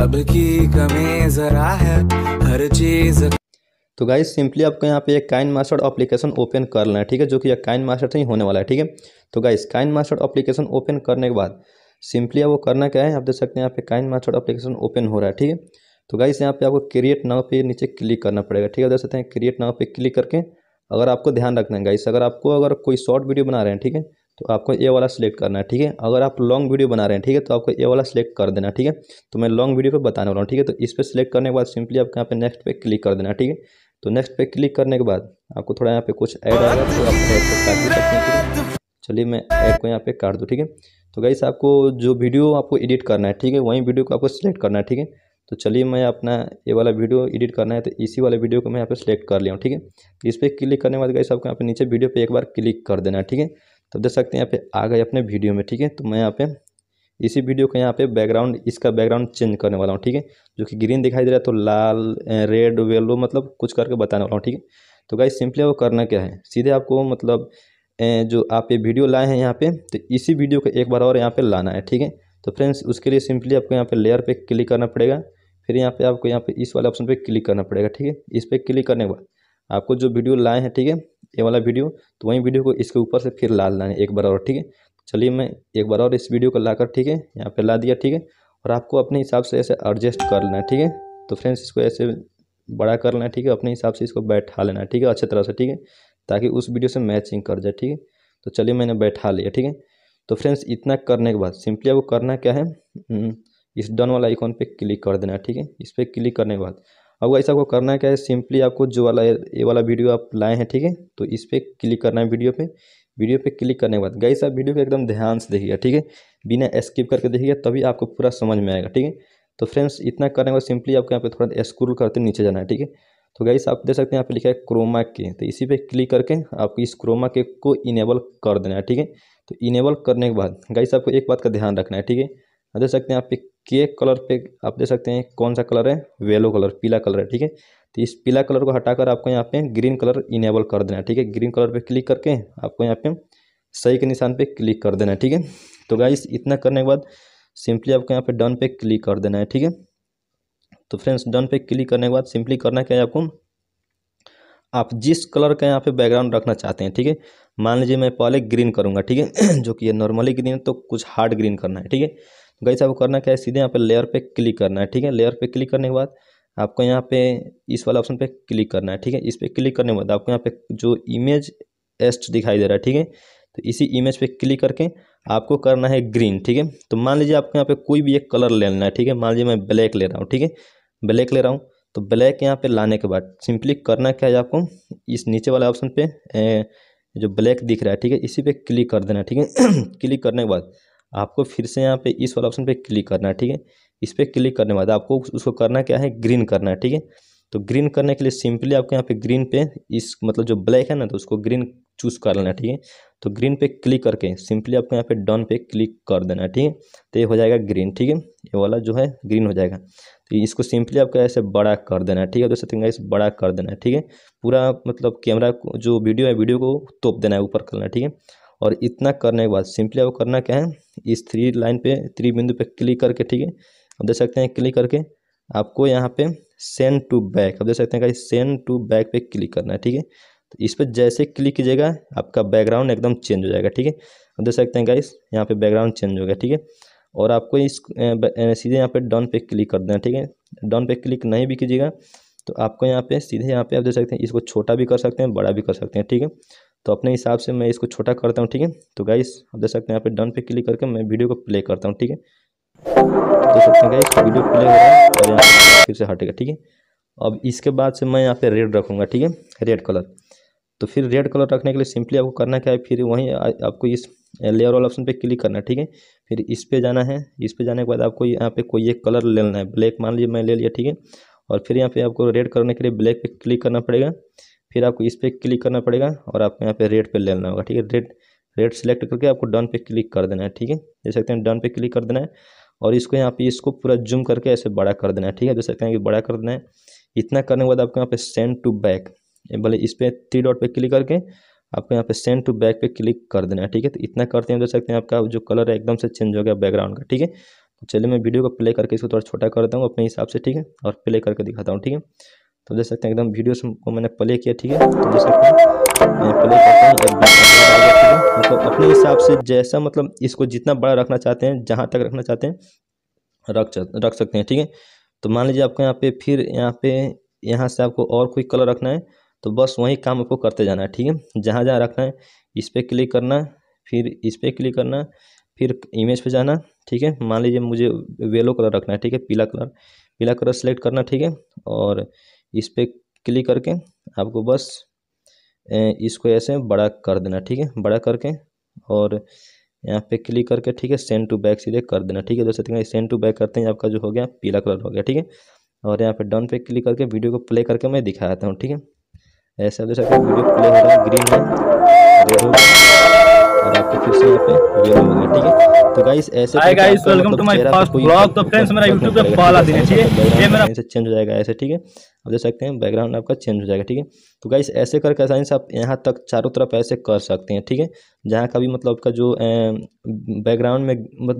अब की कमी जरा है हर चीज तो गाइज सिंपली आपको यहाँ पे एक काइन मास्टर्ड एप्लीकेशन ओपन कर लेना है ठीक है जो कि यह काइन मास्टर से ही होने वाला है ठीक है तो guys KineMaster application open करने के बाद सिंपली आपको करना क्या है आप देख सकते हैं यहाँ पे काइन मास्टर्ड एप्लीकेशन ओपन हो रहा है ठीक है तो गाइज यहाँ पे आपको क्रिएट नाव पे नीचे क्लिक करना पड़ेगा ठीक है देख सकते हैं क्रिएट नाव पे क्लिक करके अगर आपको ध्यान रखना है गाइस अगर आपको अगर कोई शॉर्ट वीडियो बना रहे हैं ठीक है तो आपको ए वाला सिलेक्ट करना है ठीक है अगर आप लॉन्ग वीडियो बना रहे हैं ठीक है तो आपको ए वाला सिलेक्ट कर देना ठीक है तो मैं लॉन्ग वीडियो पर बताने वाला हूँ ठीक है तो इस पर सिलेक्ट करने के बाद सिंपली आपको यहाँ पे नेक्स्ट पे क्लिक कर देना ठीक है तो नेक्स्ट पे क्लिक करने के बाद आपको थोड़ा यहाँ पे कुछ ऐड आएगा तो आप चलिए मैं ऐप को यहाँ पे काट दूँ ठीक है तो गाइस आपको जो वीडियो आपको एडिट करना है ठीक है वहीं वीडियो को आपको सिलेक्ट करना है ठीक है तो चलिए मैं अपना ये वाला वीडियो एडिट करना है तो इसी वाले वीडियो को मैं यहाँ पे सिलेक्ट कर लिया हूँ ठीक है इस पर क्लिक करने के बाद गाइस आपको यहाँ पे नीचे वीडियो पे एक बार क्लिक कर देना है ठीक है तो देख सकते हैं यहाँ पे आ गए अपने वीडियो में ठीक है तो मैं यहाँ पे इसी वीडियो का यहाँ पे बैकग्राउंड इसका बैकग्राउंड चेंज करने वाला हूँ ठीक है जो कि ग्रीन दिखाई दे रहा है तो लाल रेड येलो मतलब कुछ करके बताने वाला हूँ ठीक है तो गाइस सिंपली वो करना क्या है सीधे आपको मतलब जो आप ये वीडियो लाए हैं यहाँ पे तो इसी वीडियो को एक बार और यहाँ पे लाना है ठीक है तो फ्रेंड्स उसके लिए सिंपली आपको यहाँ पे लेयर पे क्लिक करना पड़ेगा फिर यहाँ पे आपको यहाँ पे इस वाले ऑप्शन पे क्लिक करना पड़ेगा ठीक है इस पर क्लिक करने के बाद आपको जो वीडियो लाए हैं ठीक है ये वाला वीडियो तो वही वीडियो को इसके ऊपर से फिर ला लाने एक बार और ठीक है चलिए मैं एक बार और इस वीडियो को लाकर ठीक है यहाँ पर ला दिया ठीक है और आपको अपने हिसाब से ऐसे एडजस्ट कर लेना है ठीक है तो फ्रेंड्स इसको ऐसे बड़ा कर लेना ठीक है अपने हिसाब से इसको बैठा लेना ठीक है अच्छे तरह से ठीक है ताकि उस वीडियो से मैचिंग कर जाए ठीक है तो चलिए मैंने बैठा लिया ठीक है तो फ्रेंड्स इतना करने के बाद सिंपली आपको करना क्या है हम्म, इस डन वाला आइकॉन पे क्लिक कर देना ठीक है इस पर क्लिक करने के बाद अब ऐसा आपको करना क्या है सिंपली आपको जो वाला ये वाला वीडियो आप लाए हैं ठीक है थीके? तो इस पर क्लिक करना है वीडियो पे वीडियो पे क्लिक करने के बाद गाइस आप वीडियो को एकदम ध्यान से देखिएगा ठीक है बिना स्किप करके देखिएगा तभी आपको पूरा समझ में आएगा ठीक है तो फ्रेंड्स इतना करने के बाद सिंपली आपको यहाँ पे थोड़ा स्क्रोल करते नीचे जाना है ठीक है तो गाइस आप देख सकते हैं यहाँ पे लिखा है क्रोमा के तो इसी पर क्लिक करके आपको इस क्रोमा के को इनेबल कर देना है ठीक है तो इनेबल करने के बाद गाइस आपको एक बात का ध्यान रखना है ठीक है देख सकते हैं आप पे केक कलर पे आप देख सकते हैं कौन सा कलर है येलो कलर पीला कलर है ठीक है तो इस पीला कलर को हटाकर आपको यहाँ पे ग्रीन कलर इनेबल कर देना है ठीक है ग्रीन कलर पे क्लिक करके आपको यहाँ पे सही के निशान पे क्लिक कर देना है ठीक है तो गाइस इतना करने के बाद सिंपली आपको यहाँ पे डन पे क्लिक कर देना है ठीक है तो फ्रेंड्स डन पे क्लिक करने के बाद सिंपली करना क्या है आपको आप जिस कलर का यहाँ पे बैकग्राउंड रखना चाहते हैं ठीक है मान लीजिए मैं पहले ग्रीन करूँगा ठीक है जो कि ये नॉर्मली ग्रीन है तो कुछ हार्ड ग्रीन करना है ठीक है गई आपको करना क्या है सीधे यहाँ पे लेयर पे क्लिक करना है ठीक है लेयर पे क्लिक करने के बाद आपको यहाँ पे इस वाला ऑप्शन पे क्लिक करना है ठीक है इस पर क्लिक करने के बाद आपको यहाँ पे जो इमेज एस्ट दिखाई दे रहा है ठीक है तो इसी इमेज पे क्लिक करके आपको करना है ग्रीन ठीक है तो मान लीजिए आपको यहाँ पे कोई भी एक कलर ले लेना है ठीक है मान लीजिए मैं ब्लैक ले रहा हूँ ठीक है ब्लैक ले रहा हूँ तो ब्लैक यहाँ पे लाने के बाद सिंपली करना क्या है आपको इस नीचे वाले ऑप्शन पे जो ब्लैक दिख रहा है ठीक है इसी पे क्लिक कर देना ठीक है क्लिक करने के बाद आपको फिर से यहाँ पे इस वाला ऑप्शन पे क्लिक करना है ठीक है इस पर क्लिक करने के बाद आपको उसको करना क्या है ग्रीन करना है ठीक है तो ग्रीन करने के लिए सिंपली आपको यहाँ पे ग्रीन पे इस मतलब जो ब्लैक है ना तो उसको ग्रीन चूज कर लेना ठीक है तो ग्रीन पे क्लिक करके सिंपली आपको यहाँ पे डन पे क्लिक कर देना ठीक है तो ये हो जाएगा ग्रीन ठीक है ये वाला जो है ग्रीन हो जाएगा तो इसको सिंपली आपको ऐसे बड़ा कर देना ठीक है तो सकते इस बड़ा कर देना ठीक है पूरा मतलब कैमरा जो वीडियो है वीडियो को तोप देना है ऊपर करना ठीक है और इतना करने के बाद सिंपली आपको करना क्या है इस थ्री लाइन पे थ्री बिंदु पे क्लिक करके ठीक है अब देख सकते हैं क्लिक करके आपको यहाँ पे सेंड टू बैक अब देख सकते हैं सेंड टू बैक पे क्लिक करना है ठीक है तो इस पर जैसे क्लिक कीजिएगा आपका बैकग्राउंड एकदम चेंज हो जाएगा ठीक है अब देख सकते हैं गाइस यहाँ पे बैकग्राउंड चेंज हो गया ठीक है और आपको इस सीधे यहाँ पे डन पे क्लिक कर देना ठीक है डन पे क्लिक नहीं भी कीजिएगा तो आपको यहाँ पे सीधे यहाँ पे आप देख सकते हैं इसको छोटा भी कर सकते हैं बड़ा भी कर सकते हैं ठीक है तो अपने हिसाब से मैं इसको छोटा करता हूँ ठीक है तो गाइस आप देख सकते हैं यहाँ पे डन पे क्लिक करके मैं वीडियो को प्ले करता हूँ ठीक है देख सकते हैं गाइस वीडियो प्ले हो रहा है और यहाँ फिर से हटेगा ठीक है अब इसके बाद से मैं यहाँ पे रेड रखूँगा ठीक है रेड कलर तो फिर रेड कलर रखने के लिए सिंपली आपको करना क्या है फिर वहीं आपको इस लेयर वाला ऑप्शन पे क्लिक करना है ठीक है फिर इस पे जाना है इस पे जाने के बाद आपको यहाँ पे कोई एक कलर लेना है ब्लैक मान लीजिए मैं ले लिया ठीक है और फिर यहाँ पे आपको रेड करने के लिए ब्लैक पे क्लिक करना पड़ेगा फिर आपको इस पर क्लिक करना पड़ेगा और आपको यहाँ पे रेड पे ले लेना होगा ठीक है रेड रेड सेलेक्ट करके आपको डन पे क्लिक कर देना है ठीक है देख सकते हैं डन पे क्लिक कर देना है और इसको यहाँ पे इसको पूरा जूम करके ऐसे बड़ा कर देना है ठीक है देख सकते हैं कि बड़ा कर देना है इतना करने के बाद आपको यहाँ पे सेंड टू बैक भले इस पर थ्री डॉट पर क्लिक करके आपको यहाँ पे सेंड टू बैक पे क्लिक कर देना है ठीक है तो इतना करते हैं देख सकते हैं आपका जो कलर है एकदम से चेंज हो गया बैकग्राउंड का ठीक है तो चलिए मैं वीडियो को प्ले करके इसको थोड़ा छोटा करता हूँ अपने हिसाब से ठीक है और प्ले करके दिखाता हूँ ठीक है तो देख सकते हैं एकदम वीडियो को मैंने प्ले किया ठीक है तो देख सकते हैं प्ले करते हैं मतलब अपने हिसाब से जैसा मतलब इसको जितना बड़ा रखना चाहते हैं जहाँ तक रखना चाहते हैं रख रख सकते हैं ठीक है तो मान लीजिए आपको यहाँ पे फिर यहाँ पे यहाँ से आपको और कोई कलर रखना है तो बस वही काम आपको करते जाना है ठीक है जहाँ जहाँ रखना है इस पर क्लिक करना फिर इस पर क्लिक करना फिर इमेज पे जाना ठीक है मान लीजिए मुझे येलो कलर रखना है ठीक है पीला कलर पीला कलर सेलेक्ट करना ठीक है और इस पर क्लिक करके आपको बस इसको ऐसे बड़ा कर देना ठीक है बड़ा करके और यहाँ पे क्लिक करके ठीक है सेंड टू बैक सीधे कर देना ठीक है दोस्तों देखेंगे सेंड टू बैक करते हैं आपका जो हो गया पीला कलर हो गया ठीक है और यहाँ पे डन पे क्लिक करके वीडियो को प्ले करके मैं दिखा देता हूँ ठीक है ऐसा जैसा वीडियो प्ले हो रहा है ग्रीन है और आपको फिर से यहाँ पे मिलेगा ठीक है तो गाइस ऐसे guys welcome to my first blog तो फ्रेंड्स तो मेरा पे देना चाहिए ये मेरा ऐसे चेंज हो जाएगा ऐसे ठीक है आप देख सकते हैं बैकग्राउंड आपका चेंज हो जाएगा ठीक है तो गाइस ऐसे करके आसानी से आप यहाँ तक चारों तरफ ऐसे कर सकते हैं ठीक है जहाँ का भी मतलब आपका जो बैकग्राउंड में मतलब